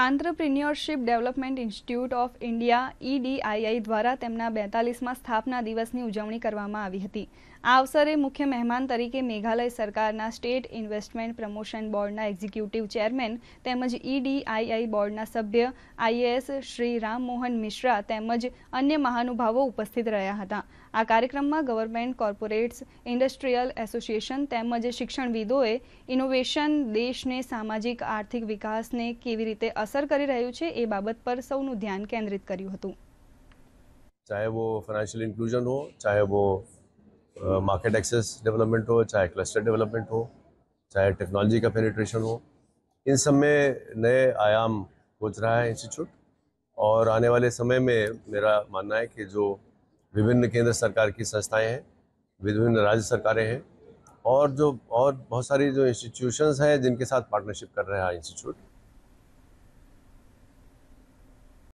entrepreneurship development institute of India EDII દ્વારા તેમના બેતાલીસમાં સ્થાપના દિવસની ઉજવણી કરવામાં આવી હતી આ અવસરે મુખ્ય મહેમાન તરીકે મેઘાલય સરકારના સ્ટેટ ઇન્વેસ્ટમેન્ટ પ્રમોશન બોર્ડના એક્ઝિક્યુટિવ ચેરમેન તેમજ ઈડીઆઈઆઈ બોર્ડના સભ્ય આઈએએસ શ્રી રામમોહન મિશ્રા તેમજ અન્ય મહાનુભાવો ઉપસ્થિત રહ્યા હતા આ કાર્યક્રમમાં ગવર્મેન્ટ કોર્પોરેટ્સ ઇન્ડસ્ટ્રીયલ એસોસિએશન તેમજ શિક્ષણવિદોએ ઇનોવેશન દેશને સામાજિક આર્થિક વિકાસને કેવી રીતે असर कर रही है ये बाबत पर सौन ध्यान केन्द्रित कर चाहे वो फाइनेंशियल इंक्लूजन हो चाहे वो मार्केट एक्सेस डेवलपमेंट हो चाहे क्लस्टर डेवलपमेंट हो चाहे टेक्नोलॉजी का पेनिट्रेशन हो इन सब में नए आयाम खोज रहा है इंस्टीट्यूट और आने वाले समय में मेरा मानना है कि जो विभिन्न केंद्र सरकार की संस्थाएं हैं विभिन्न राज्य सरकारें हैं और जो और बहुत सारी जो इंस्टीट्यूशंस हैं जिनके साथ पार्टनरशिप कर रहा है इंस्टीट्यूट